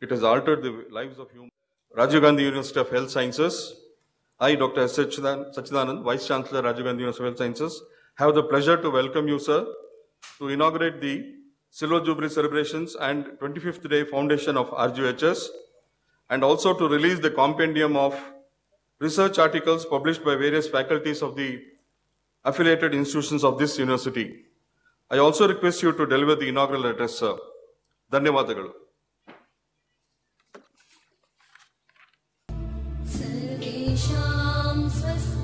It has altered the lives of humans. Rajiv Gandhi University of Health Sciences. I, Dr. S. Sachidanand, Vice Chancellor, Rajiv Gandhi University of Health Sciences, have the pleasure to welcome you, sir, to inaugurate the Silver Jubilee celebrations and 25th day foundation of RGHS, and also to release the compendium of research articles published by various faculties of the affiliated institutions of this university. I also request you to deliver the inaugural address, sir. ಧನ್ಯವಾದಗಳು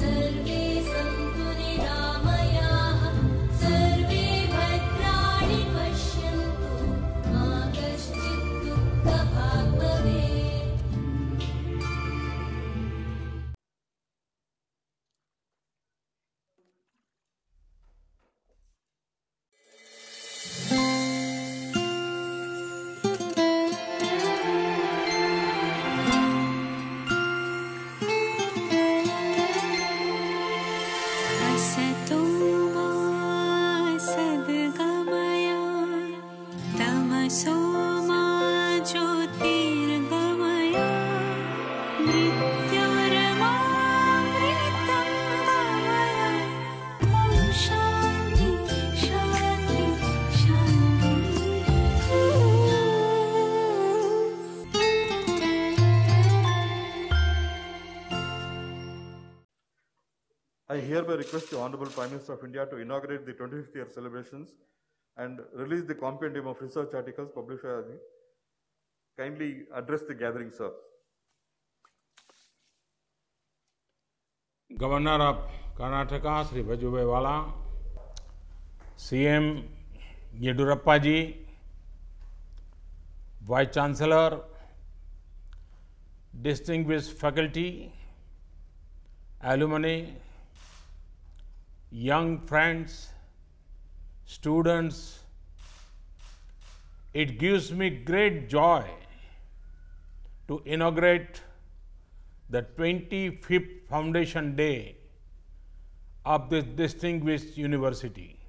Ser I hereby request the Honorable Prime Minister of India to inaugurate the 25th year celebrations and release the compendium of research articles published by the Kindly address the gathering, sir. Governor of Karnataka, Sri Wala, CM Yedurappa ji, Vice Chancellor, distinguished faculty, alumni, young friends, students, it gives me great joy to inaugurate the 25th Foundation Day of this distinguished university.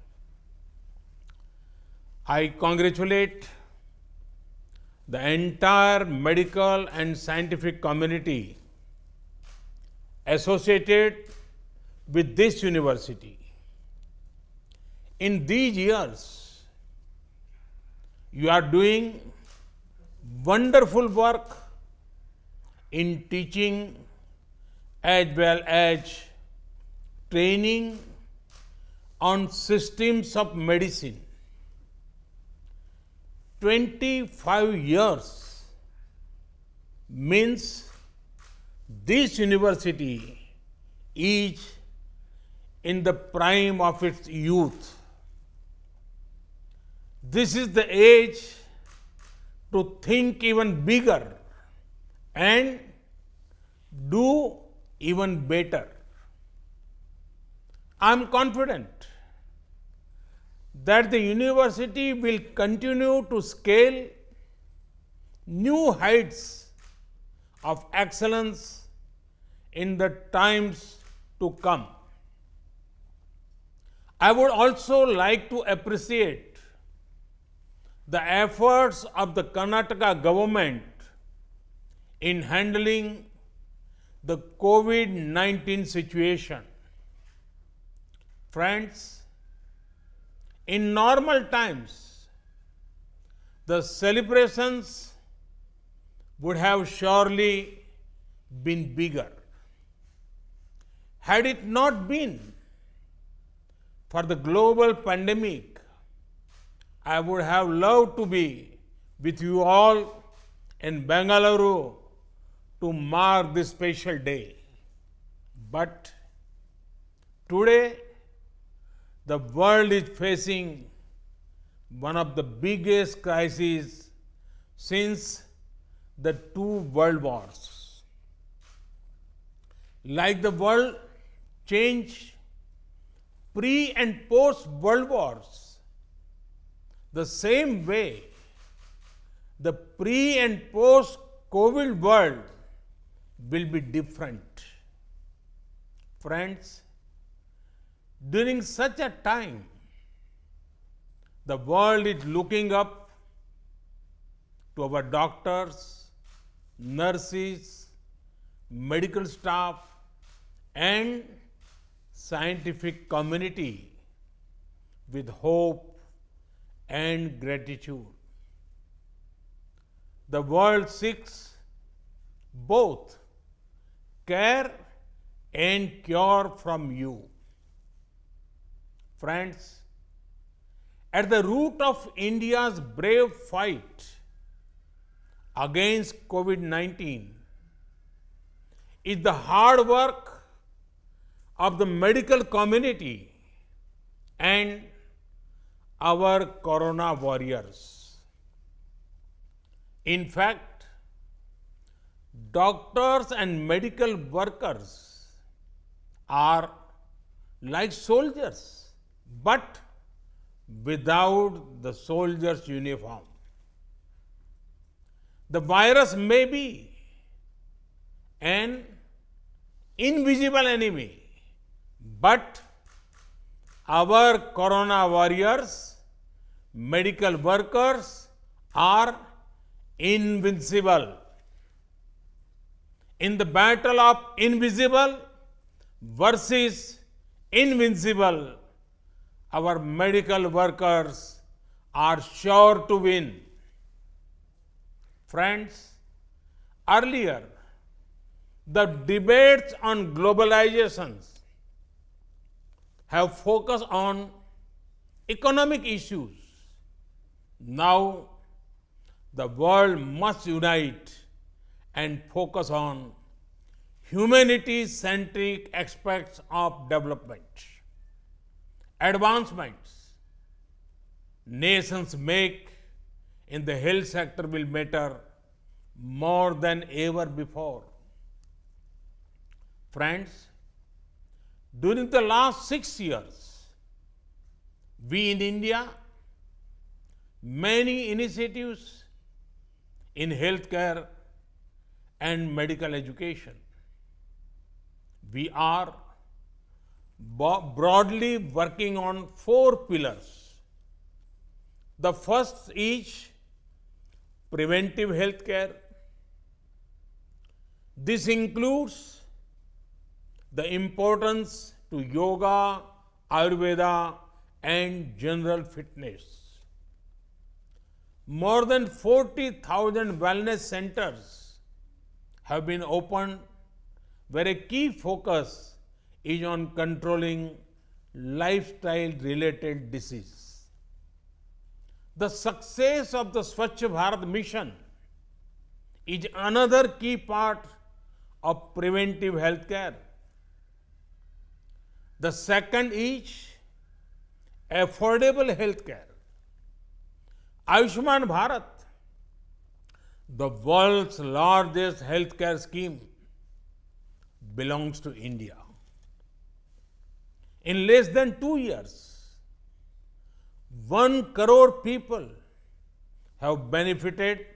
I congratulate the entire medical and scientific community associated with this university. In these years, you are doing wonderful work in teaching as well as training on systems of medicine. 25 years means this university is in the prime of its youth. This is the age to think even bigger and do even better. I am confident that the university will continue to scale new heights of excellence in the times to come. I would also like to appreciate the efforts of the Karnataka government in handling the COVID 19 situation. Friends, in normal times, the celebrations would have surely been bigger. Had it not been for the global pandemic, I would have loved to be with you all in Bengaluru to mark this special day. But today, the world is facing one of the biggest crises since the two world wars. Like the world change, pre and post World Wars, the same way the pre and post COVID world will be different. Friends, during such a time, the world is looking up to our doctors, nurses, medical staff, and scientific community with hope and gratitude. The world seeks both care and cure from you. Friends, at the root of India's brave fight against COVID 19 is the hard work of the medical community and our corona warriors. In fact, doctors and medical workers are like soldiers, but without the soldier's uniform. The virus may be an invisible enemy but our corona warriors, medical workers are invincible. In the battle of invisible versus invincible, our medical workers are sure to win. Friends, earlier the debates on globalizations have focused on economic issues. Now, the world must unite and focus on humanity-centric aspects of development. Advancements nations make in the health sector will matter more than ever before. Friends, during the last six years, we in India, many initiatives in healthcare and medical education. We are broadly working on four pillars. The first is preventive healthcare. This includes the importance to yoga, Ayurveda, and general fitness. More than 40,000 wellness centers have been opened where a key focus is on controlling lifestyle related disease. The success of the Swachh Bharat mission is another key part of preventive health care. The second is affordable healthcare. Ayushman Bharat, the world's largest healthcare scheme, belongs to India. In less than two years, one crore people have benefited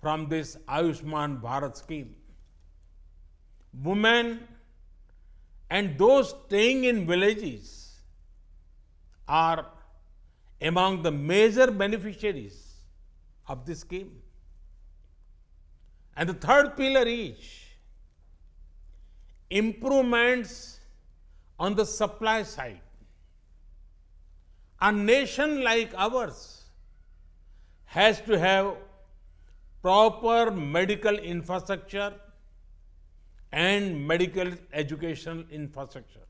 from this Ayushman Bharat scheme. Women and those staying in villages are among the major beneficiaries of this scheme. And the third pillar is improvements on the supply side. A nation like ours has to have proper medical infrastructure, and medical educational infrastructure.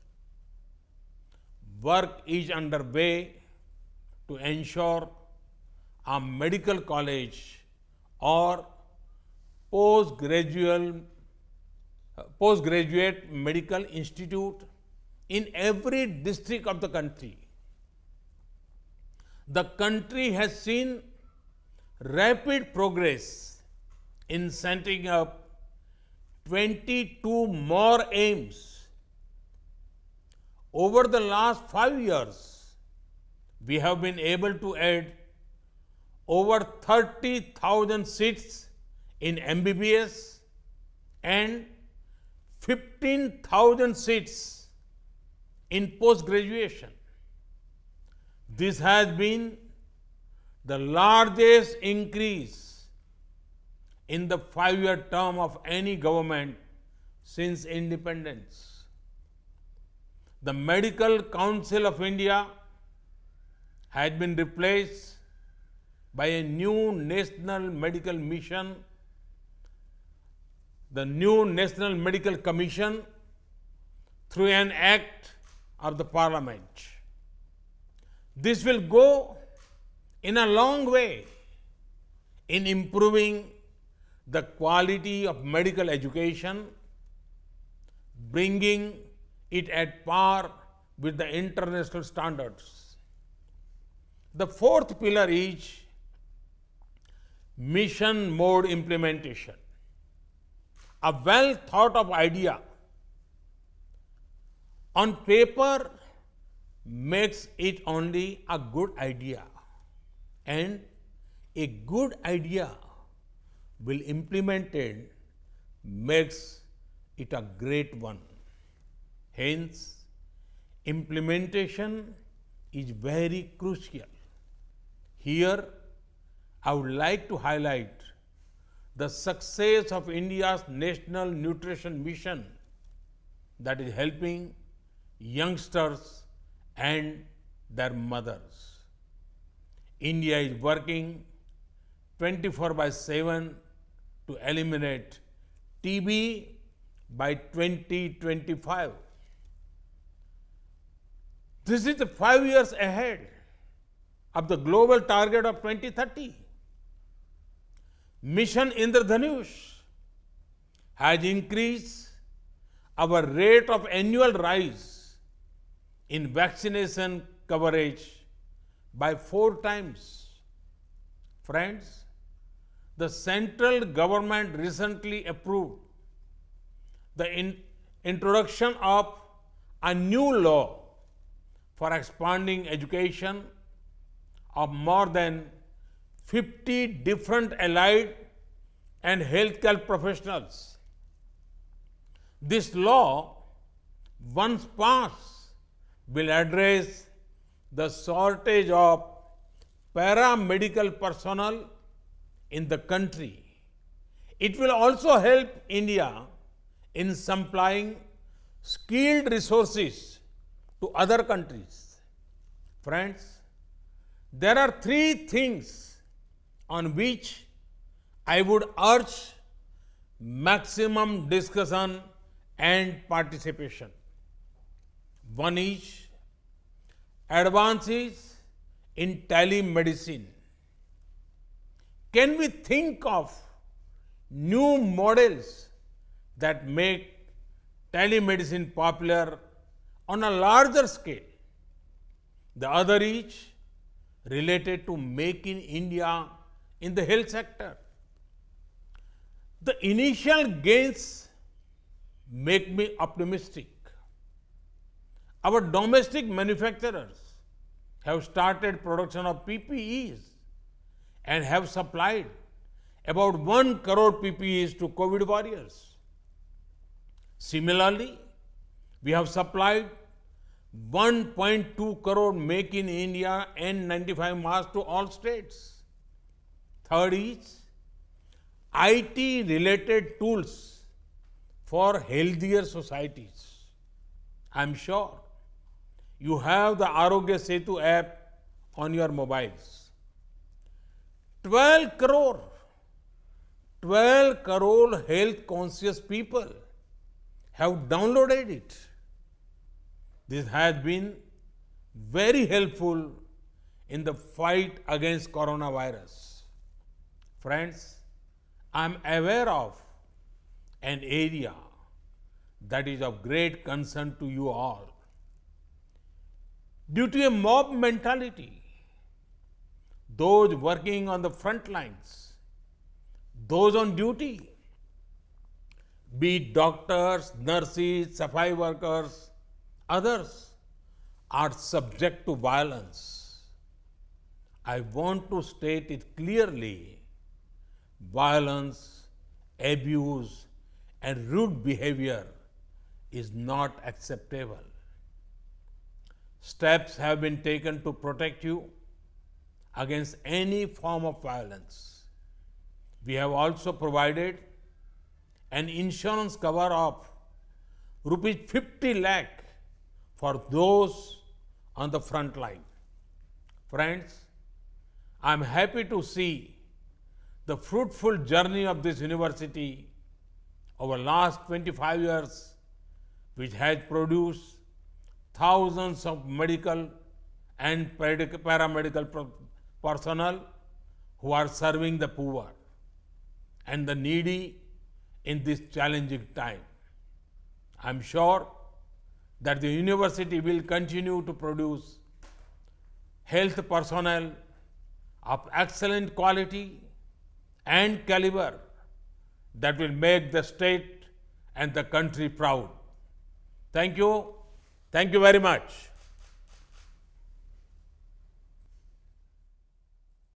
Work is underway to ensure a medical college or postgraduate, postgraduate medical institute in every district of the country. The country has seen rapid progress in setting up 22 more aims. Over the last five years, we have been able to add over 30,000 seats in MBBS and 15,000 seats in post graduation. This has been the largest increase in the five year term of any government since independence. The Medical Council of India had been replaced by a new national medical mission, the new National Medical Commission through an act of the parliament. This will go in a long way in improving the quality of medical education, bringing it at par with the international standards. The fourth pillar is mission mode implementation. A well thought of idea on paper makes it only a good idea and a good idea will implemented makes it a great one. Hence, implementation is very crucial. Here, I would like to highlight the success of India's national nutrition mission that is helping youngsters and their mothers. India is working 24 by 7 to eliminate TB by 2025. This is five years ahead of the global target of 2030. Mission Indradhanush has increased our rate of annual rise in vaccination coverage by four times. Friends, the central government recently approved the in introduction of a new law for expanding education of more than 50 different allied and healthcare professionals. This law, once passed, will address the shortage of paramedical personnel in the country. It will also help India in supplying skilled resources to other countries. Friends, there are three things on which I would urge maximum discussion and participation. One is advances in telemedicine. Can we think of new models that make telemedicine popular on a larger scale? The other is related to make in India in the health sector. The initial gains make me optimistic. Our domestic manufacturers have started production of PPEs and have supplied about 1 crore PPEs to COVID warriors. Similarly, we have supplied 1.2 crore Make in India N95 masks to all states. Third is IT related tools for healthier societies. I'm sure you have the Arogya Setu app on your mobiles. 12 crore 12 crore health conscious people have downloaded it this has been very helpful in the fight against coronavirus friends i am aware of an area that is of great concern to you all due to a mob mentality those working on the front lines, those on duty, be it doctors, nurses, safai workers, others are subject to violence. I want to state it clearly. Violence, abuse and rude behavior is not acceptable. Steps have been taken to protect you against any form of violence. We have also provided an insurance cover of rupees 50 lakh for those on the front line. Friends, I am happy to see the fruitful journey of this university over last 25 years, which has produced thousands of medical and paramedical personnel who are serving the poor and the needy in this challenging time. I am sure that the university will continue to produce health personnel of excellent quality and caliber that will make the state and the country proud. Thank you. Thank you very much.